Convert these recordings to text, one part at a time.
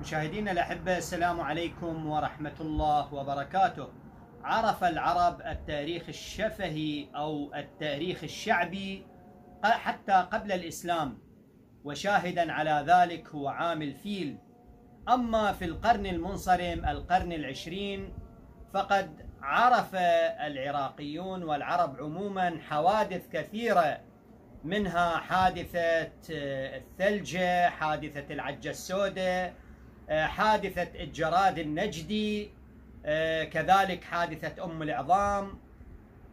مشاهدينا الأحبة السلام عليكم ورحمة الله وبركاته عرف العرب التاريخ الشفهي أو التاريخ الشعبي حتى قبل الإسلام وشاهدا على ذلك هو عام الفيل أما في القرن المنصرم القرن العشرين فقد عرف العراقيون والعرب عموما حوادث كثيرة منها حادثة آه، الثلجة حادثة العجة السوداء آه، حادثة الجراد النجدي آه، كذلك حادثة أم العظام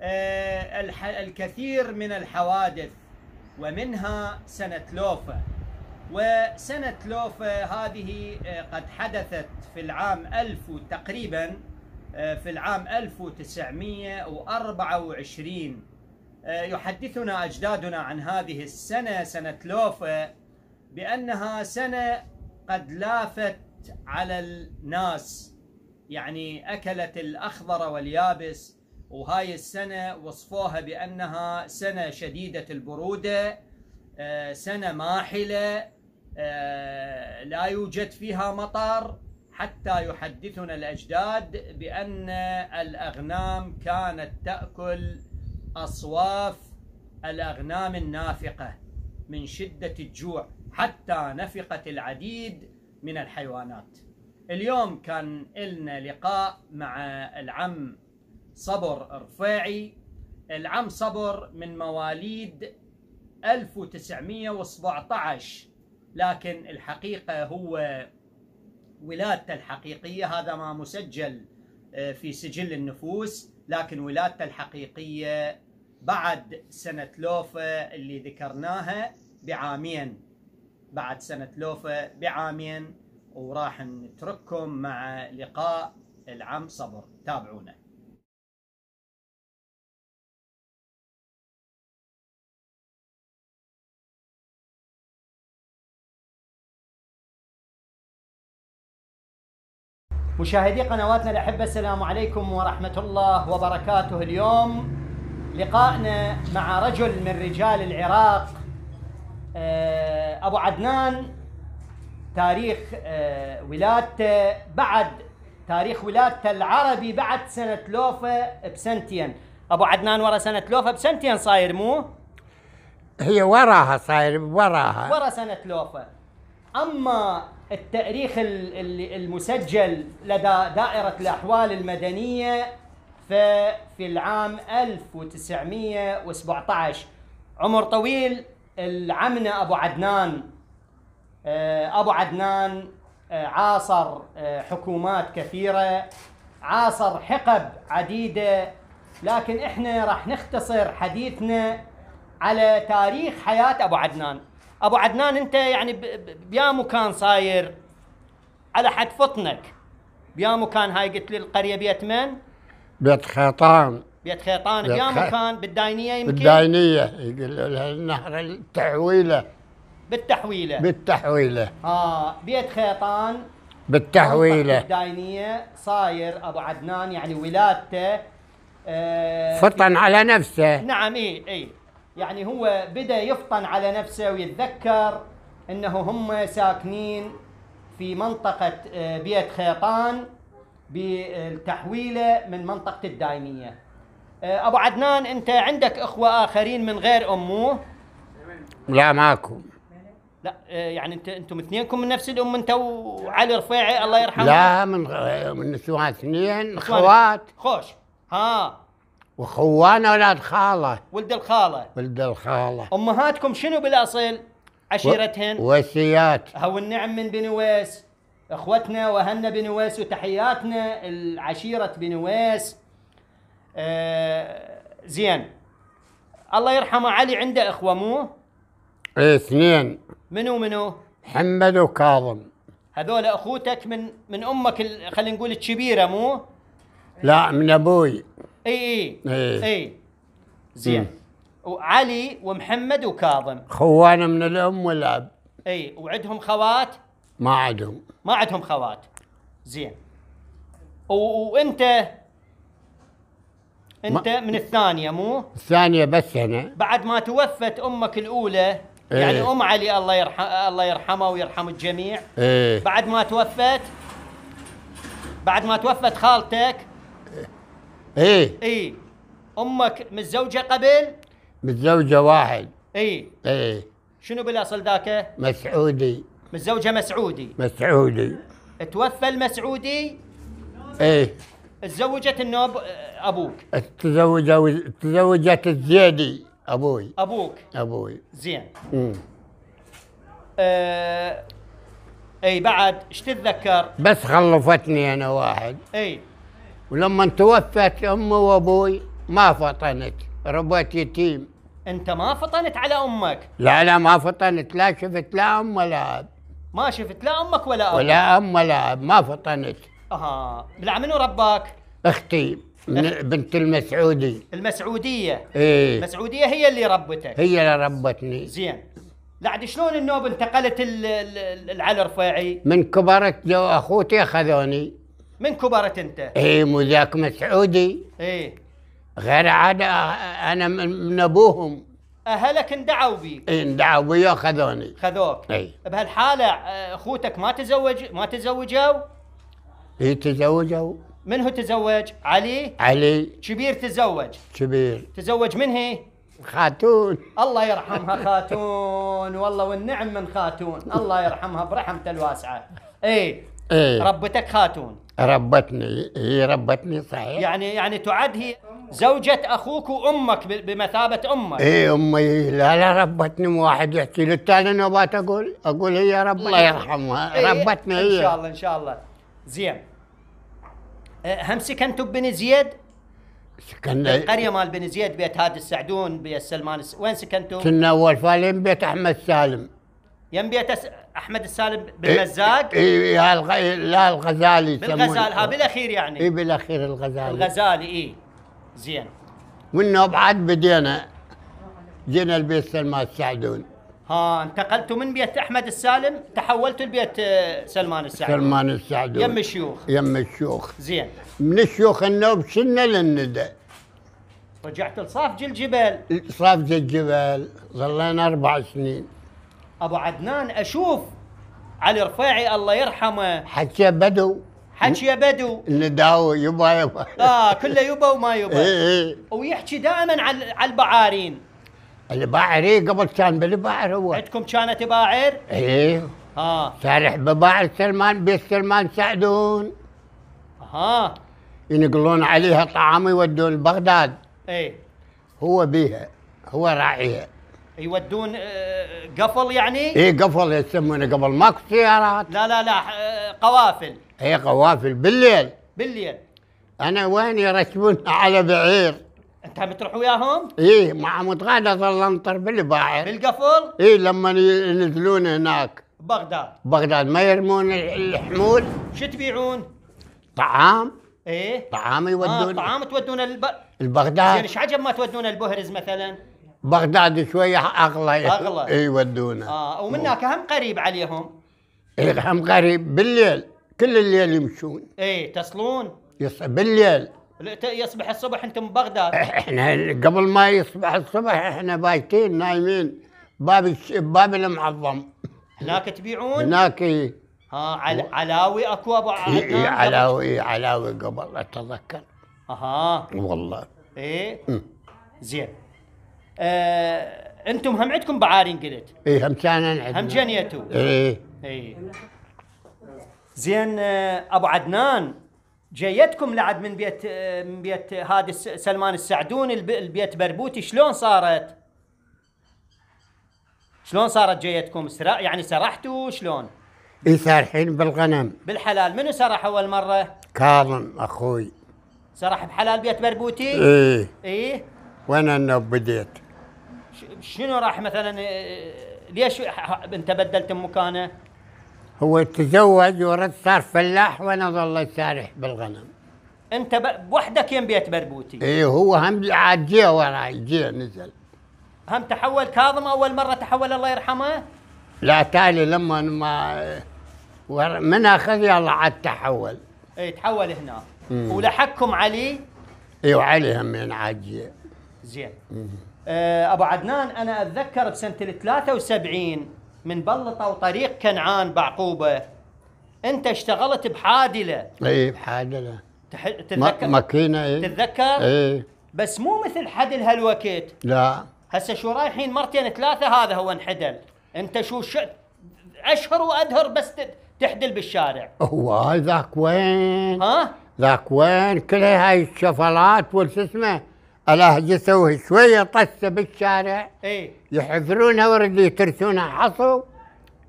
آه، الكثير من الحوادث ومنها سنة لوفا وسنة لوفا هذه قد حدثت في العام ألف تقريبا في العام 1924 يحدثنا أجدادنا عن هذه السنة سنة لوفا بأنها سنة قد لافت على الناس يعني أكلت الأخضر واليابس وهاي السنة وصفوها بأنها سنة شديدة البرودة آه، سنة ماحلة آه، لا يوجد فيها مطر حتى يحدثنا الأجداد بأن الأغنام كانت تأكل أصواف الأغنام النافقة من شدة الجوع حتى نفقت العديد من الحيوانات اليوم كان لنا لقاء مع العم صبر رفاعي العم صبر من مواليد 1917 لكن الحقيقة هو ولادته الحقيقية هذا ما مسجل آه، في سجل النفوس لكن ولادته الحقيقية بعد سنة لوفة اللي ذكرناها بعامين بعد سنة لوفة بعامين وراح نترككم مع لقاء العم صبر تابعونا مشاهدي قنواتنا الأحبة السلام عليكم ورحمة الله وبركاته اليوم لقائنا مع رجل من رجال العراق آه، ابو عدنان تاريخ آه، ولادته بعد تاريخ ولادته العربي بعد سنه لوفه بسنتين ابو عدنان ورا سنه لوفه بسنتين صاير مو هي وراها صاير وراها ورا سنه لوفه اما التاريخ المسجل لدى دائره الاحوال المدنيه ففي العام 1917 عمر طويل العمنا ابو عدنان آه، ابو عدنان آه، عاصر آه، حكومات كثيره عاصر حقب عديده لكن احنا راح نختصر حديثنا على تاريخ حياه ابو عدنان ابو عدنان انت يعني بيا مكان صاير على حد فطنك بيا مكان هاي قلت لي القريه بيت من بيت خيطان بيت خيطان يا مكان بالداينيه يمكن بالداينيه يقول لها النهر التحويله بالتحويله بالتحويله اه بيت خيطان بالتحويله بالداينيه صاير ابو عدنان يعني ولادته آه فطن على نفسه نعم اي اي يعني هو بدا يفطن على نفسه ويتذكر انه هم ساكنين في منطقه آه بيت خيطان بالتحويله من منطقه الداينيه آه، ابو عدنان انت عندك اخوه اخرين من غير امه؟ لا ماكو لا آه، يعني انت انتم اثنينكم من نفس الام انت وعلي رفيعي الله يرحمه لا من آه، من نسوان اثنين اخوات خوش ها واخوان اولاد خاله ولد الخاله ولد الخاله امهاتكم شنو بالاصل؟ عشيرتهن و... وسيات هو النعم من بني ويس اخوتنا واهلنا بني ويس وتحياتنا العشيره بني ويس آه، زين الله يرحمه علي عنده اخوه مو؟ ايه اثنين منو منو؟ محمد وكاظم هذول اخوتك من من امك خلينا نقول الكبيره مو؟ لا من ابوي اي اي اي, زين وعلي ومحمد وكاظم خوان من الام والاب اي وعندهم خوات؟ ما عندهم ما عندهم خوات زين وانت انت ما من الثانيه مو الثانيه بس انا بعد ما توفت امك الاولى إيه يعني ام علي الله يرحم الله يرحمها ويرحم الجميع إيه بعد ما توفت بعد ما توفت خالتك ايه ايه امك متزوجه قبل متزوجه واحد ايه ايه شنو بالاصل ذاك مسعودي متزوجه مسعودي مسعودي توفى المسعودي ايه تزوجت النوب ابوك تزوج تزوجت الزيدي ابوي ابوك ابوي زين آه اي بعد ايش تتذكر؟ بس خلفتني انا واحد اي ولما توفت امي وابوي ما فطنت ربيت يتيم انت ما فطنت على امك؟ لا لا ما فطنت لا شفت لا ام ولا اب ما شفت لا امك ولا اب ولا ام ولا اب ما فطنت اها بلع منو رباك؟ اختي بنت المسعودي المسعوديه ايه المسعوديه هي اللي ربتك هي اللي ربتني زين لعد شلون النوب انتقلت العلى رفاعي؟ من كبرت جو اخوتي اخذوني من كبرت انت؟ ايه مو ذاك مسعودي ايه غير عاد انا من ابوهم اهلك اندعوا بيك اي اندعوا بي واخذوني خذوك اي بهالحاله آه، اخوتك ما تزوج ما تزوجوا؟ اي تزوجوا من هو تزوج؟ علي؟ علي كبير تزوج كبير تزوج من هي؟ خاتون الله يرحمها خاتون والله والنعم من خاتون الله يرحمها برحمته الواسعه ايه ايه ربتك خاتون ربتني هي ربتني صحيح يعني يعني تعد هي زوجة أخوك وأمك بمثابة أمك إي أمي لا لا ربتني واحد يحكي انا نوبات أقول أقول هي ربتني الله يرحمها إيه ربتني هي إن شاء الله إن شاء الله زين أه، هم سكنتوا ببني زيد؟ سكننا القريه مال بني زيد بيت هادي السعدون بيت سلمان الس... وين سكنتوا؟ كنا اول فالين بيت احمد سالم يم بيت أس... احمد السالم بالمزاق؟ اي إيه, إيه، الغ... لا الغزالي بالغزال ها بالاخير يعني اي بالاخير الغزالي الغزالي اي زين وانه بعد بدينا جينا البيت سلمان السعدون ها انتقلت من بيت احمد السالم تحولت لبيت آه، سلمان السعدي سلمان السعدي يم الشيوخ يم الشيوخ زين من الشيوخ النوب شلنا للندى رجعت لصافج الجبل صافج الجبل ظلينا اربع سنين ابو عدنان اشوف علي رفيعي الله يرحمه حكي بدو حكي بدو نداو يبا يبا اه كله يبا وما يبا إيه، إيه. ويحكي دائما على البعارين ايه قبل كان بالباعر هو عندكم كانت باعر؟ ايه اه شارح بباعر سلمان بيت سلمان سعدون اها ينقلون عليها طعام يودون بغداد ايه هو بيها هو راعيها يودون آه، قفل يعني؟ ايه قفل يسمونه قبل ماكو سيارات لا لا لا آه، قوافل ايه قوافل بالليل بالليل انا وين يركبون على بعير انت بتروح وياهم؟ اي مع متغادر ظل انطر بالباعر بالقفل؟ اي لما ينزلون هناك بغداد بغداد ما يرمون الحمول شو تبيعون؟ طعام ايه طعام آه، يودون آه طعام تودون الب... البغداد يعني ايش عجب ما تودون البهرز مثلا؟ بغداد شويه اغلى اغلى يودونه اه ومن هناك هم قريب عليهم ايه هم قريب بالليل كل الليل يمشون ايه تصلون؟ يص... بالليل يصبح الصبح انتم بغداد احنا قبل ما يصبح الصبح احنا بايتين نايمين باب باب المعظم هناك تبيعون؟ هناك ها عل... علاوي اكو ابو عدنان علاوي علاوي قبل اتذكر اها والله ايه زين آه... انتم هم عندكم بعارين قلت ايه هم كان عندنا هم جنيتوا ايه ايه زين آه، ابو عدنان جيتكم لعد من بيت من بيت هادي سلمان السعدون البيت بربوتي شلون صارت؟ شلون صارت جيتكم؟ سرا يعني سرحتوا شلون؟ يسرحين بالغنم بالحلال منو سرح اول مره؟ كاظم اخوي سرح بحلال بيت بربوتي؟ ايه ايه وانا انه بديت شنو راح مثلا ليش انت بدلت مكانه؟ هو تزوج ورد صار فلاح وانا ظليت سارح بالغنم انت بوحدك يم بيت بربوتي اي هو هم عاد جي وراي جي نزل هم تحول كاظم اول مره تحول الله يرحمه لا تالي لما ما من اخذ يلا عاد تحول اي تحول هنا ولحقكم علي اي وعلي همين عاد جي زين آه، ابو عدنان انا اتذكر بسنه ال 73 من بلطة وطريق كنعان بعقوبة أنت اشتغلت بحادلة إي بحادلة تح... تتذكر ماكينة إي تتذكر؟ إي بس مو مثل حدل هالوقت لا هسه شو رايحين مرتين ثلاثة هذا هو انحدل أنت شو ش... أشهر وأدهر بس ت... تحدل بالشارع هو ذاك وين؟ ها؟ ذاك وين كل هاي الشفلات والشو اسمه الله يسوي شويه طشه بالشارع اي يحفرونها ورد يترسونها حصو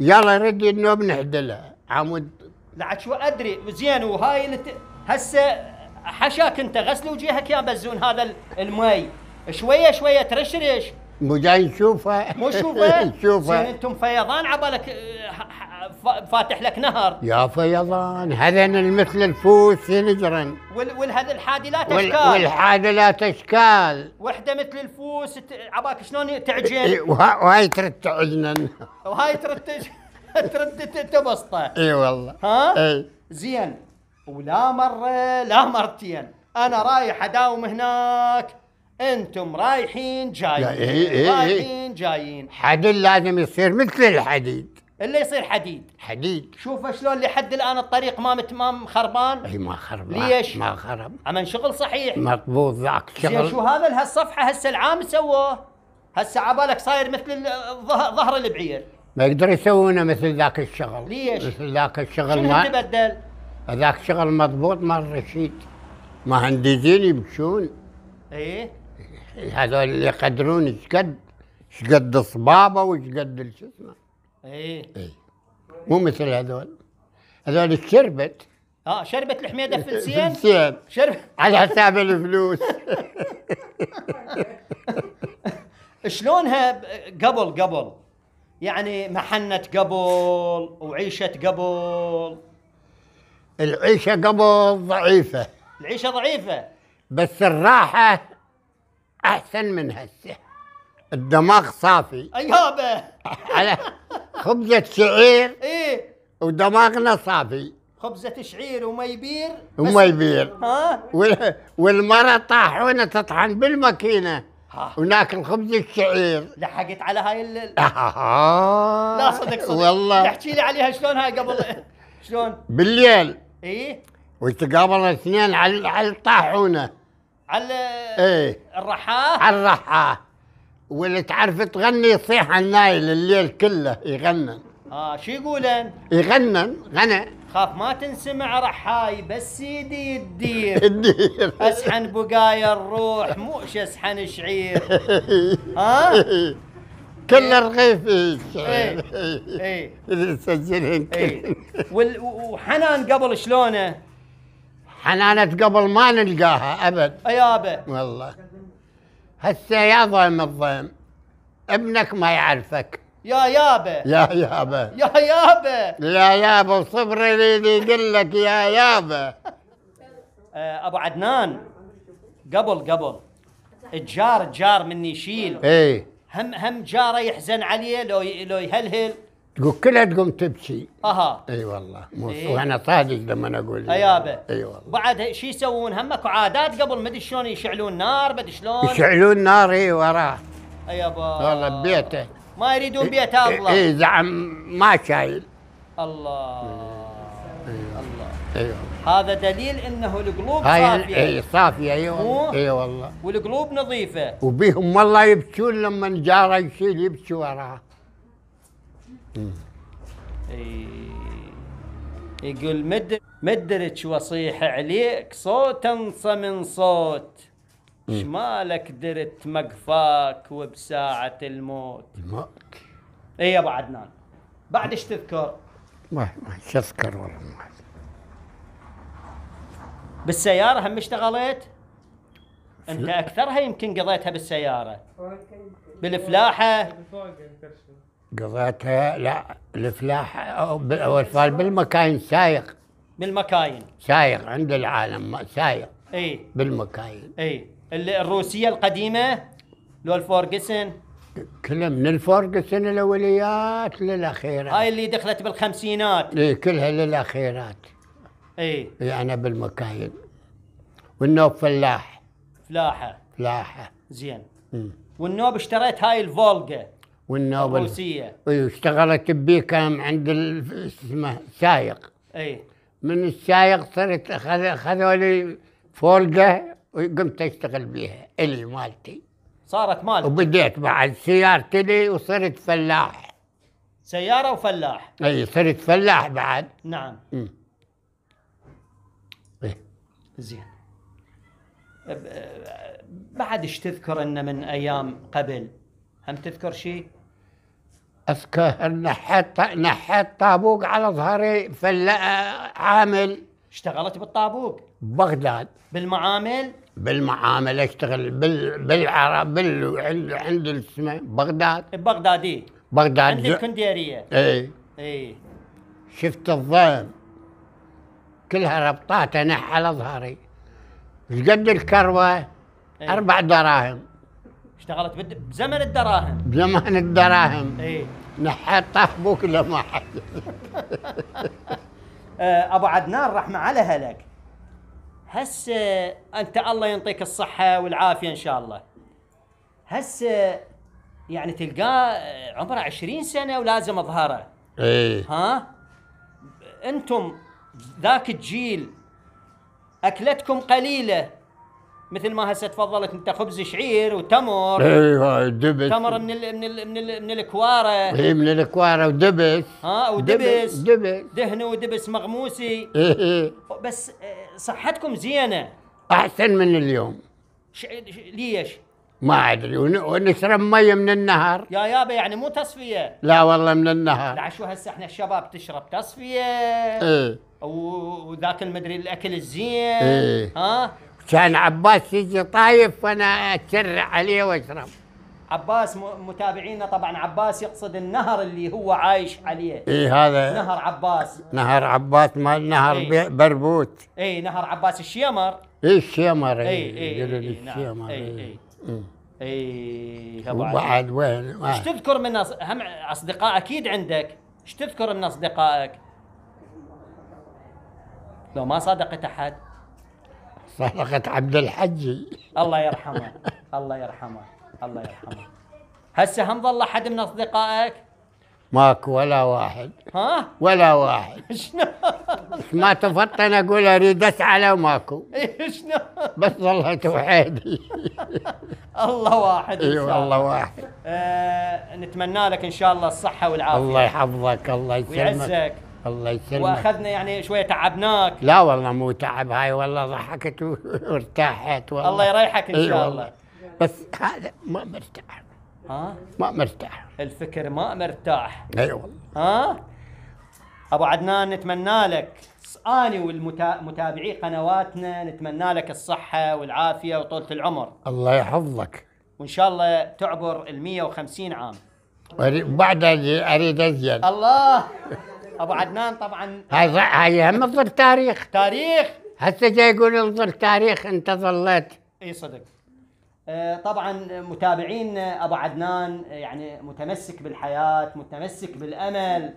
يلا ردي النوب نحدلها عمود لا شو ادري زين وهاي لت... هسه حشاك انت غسل وجهك يا بزون هذا المي شويه شويه ترشرش مو جاي نشوفها مو شوفها شوفها انتم فيضان عبالك آه، فاتح لك نهر يا فيضان هذين المثل الفوس ينجرن والهذا الحادي لا تشكال والحادي لا تشكال وحده مثل الفوس عباك شلون تعجن إيه، وهاي ترد تعجنن وهاي ترد ترد تبسطه اي والله ها اي زين ولا مره لا مرتين انا رايح اداوم هناك انتم رايحين جايين إيه إيه رايحين جايين حديد لازم يصير مثل الحديد الا يصير حديد حديد شوف شلون لحد الان الطريق ما متمام خربان اي ما خربان ليش؟ ما خرب عمل شغل صحيح مضبوط ذاك شغل شو هذا هالصفحه هسه العام سووه هسه عبالك صاير مثل ظهر البعير ما يقدر يسوونه مثل ذاك الشغل ليش؟ مثل ذاك الشغل شنو ما تبدل؟ ذاك شغل مضبوط مال رشيد مهندسين يمشون ايه هذول اللي يقدرون ايش قد ايش قد الصبابه وايش قد شو اسمه ايه ايه مو مثل هذول هذول الشربت اه شربت الحميده فلسيان إيه، في شرب على حساب الفلوس شلونها قبل قبل يعني محنة قبل وعيشة قبل العيشة قبل ضعيفة العيشة ضعيفة بس الراحة أحسن من هسه الدماغ صافي ايابه على خبزة شعير ايه ودماغنا صافي خبزة شعير وما يبير وما يبير ها والمرة طاحونة تطحن بالماكينة وناكل خبز الشعير لحقت على هاي ال آه. لا صدق صدق والله احكي لي عليها شلون هاي قبل شلون بالليل ايه وتقابل اثنين على على الطاحونه على ايه الرحاه على الرحاه واللي تعرف تغني يصيح النايل الليل كله يغنن اه شو يقولن؟ يغنن غنى خاف ما تنسمع رحاي بس سيدي الدير الدير اسحن بقايا الروح مو اسحن شعير ها؟ كل رغيف الشعير إيه، اي اللي سجلهن إيه. وحنان قبل شلونه؟ حنانة قبل ما نلقاها ابد ايابه والله هسه يا ضيم الضيم ابنك ما يعرفك يا يابا يا يابا يا يابا يا يابا صبر لي يقول لك يا يابا آه، ابو عدنان قبل قبل الجار الجار مني يشيل ايه هم هم جاره يحزن عليه لو لو يهلهل تقول كلها تقوم تبكي اها اي والله إيه؟ وانا صادق لما اقول ايابه يعني. اي والله بعد شو يسوون همك عادات قبل ما ادري شلون يشعلون نار ما ادري شلون يشعلون نار اي وراه ايابا والله ببيته ما يريدون بيت الله اي زعم ما شايل الله أيوة. اي ايوه هذا دليل انه القلوب صافيه اي صافيه اي والله اي والله والقلوب نظيفه وبيهم والله يبكون لما جاره يشيل يبكي وراه يقول مد مدرج وصيح عليك صوت انصى من صوت شمالك درت مقفاك وبساعة الموت الموت اي يا ابو عدنان بعد ايش تذكر؟ ما ما اذكر والله ما بالسيارة هم اشتغلت؟ انت اكثرها يمكن قضيتها بالسيارة بالفلاحة قضيتها لا الفلاح او بالمكاين سايق بالمكاين سايق عند العالم سايق اي بالمكاين اي الروسيه القديمه لو الفورغسن كلها من الفورغسن الاوليات للاخيرات هاي اللي دخلت بالخمسينات اي كلها للاخيرات اي اي انا بالمكاين والنوب فلاح فلاحه فلاحه زين والنوب اشتريت هاي الفولجا والنوبل الروسيه واشتغلت إيه، اشتغلت بيه عند اسمه سايق اي من السايق صرت اخذوا لي فولقه وقمت اشتغل بيها الي مالتي صارت مالتي وبديت بعد سيارتي لي وصرت فلاح سيارة وفلاح اي صرت فلاح بعد نعم م. إيه؟ زين بعد ايش تذكر انه من ايام قبل هم تذكر شيء؟ أسكاه نحت نحت طابوق على ظهري عامل اشتغلت بالطابوق بغداد بالمعامل بالمعامل اشتغل بال بالعرب بال عند اسمه بغداد بغدادي بغداد عند الكنديريه اي اي شفت الظلم كلها ربطات انا على ظهري ايش قد الكروه؟ إيه. اربع دراهم اشتغلت بزمن الدراهم بزمن الدراهم اي نحات طاف بوك ما حد آه، ابو عدنان رحمه على هلك هسه انت الله ينطيك الصحه والعافيه ان شاء الله هسه يعني تلقاه آه، عمره 20 سنه ولازم اظهره ايه ها انتم ذاك الجيل اكلتكم قليله مثل ما هسه تفضلت انت خبز شعير وتمر ايوه دبس تمر من الـ من الـ من الـ من الكواره اي من الكواره ودبس ها ودبس دبس دهن ودبس مغموسي اي إيه. بس آه، صحتكم زينه احسن من اليوم ش... ليش؟ ما ادري ونشرب مي من النهر يا يابا يعني مو تصفيه لا والله من النهر لا شو هسه احنا الشباب تشرب تصفيه ايه وذاك المدري الاكل الزين ايه ها كان عباس يجي طايف وانا اتشرع عليه واشرب عباس متابعينا طبعا عباس يقصد النهر اللي هو عايش عليه اي هذا نهر عباس نهر عباس ما نهر إيه بربوت اي نهر عباس الشيمر اي الشيمر اي اي نعم. الشيمر اي ايه ايه وبعد وين ايش تذكر من هم اصدقاء اكيد عندك ايش تذكر من اصدقائك لو ما صادقت احد صدقة عبد الحجي الله يرحمه الله يرحمه الله يرحمه هسه هم ظل احد من اصدقائك؟ ماكو ولا واحد ها؟ ولا واحد شنو؟ ما تفطن اقول اريد اسعى ماكو شنو؟ بس ظلت وحيدي الله واحد اي شاء الله واحد آه نتمنى لك ان شاء الله الصحه والعافيه الله يحفظك الله يسلمك ويعزك الله يسلمك واخذنا يعني شويه تعبناك لا والله مو تعب هاي والله ضحكت وارتاحت والله الله يريحك ان شاء الله, الله. بس هذا ما مرتاح ها ما مرتاح الفكر ما مرتاح اي والله ها ابو عدنان نتمنى لك اني والمتابعي قنواتنا نتمنى لك الصحه والعافيه وطولة العمر الله يحفظك وان شاء الله تعبر ال 150 عام وبعد اريد ازيد الله ابو عدنان طبعا هاي هاي هم ضد تاريخ تاريخ هسه جاي يقول ضد تاريخ انت ظليت اي صدق آه، طبعا متابعين ابو عدنان آه، يعني متمسك بالحياه متمسك بالامل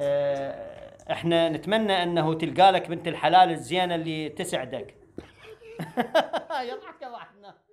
آه، احنا نتمنى انه تلقى لك بنت الحلال الزينه اللي تسعدك يضحك ابو عدنان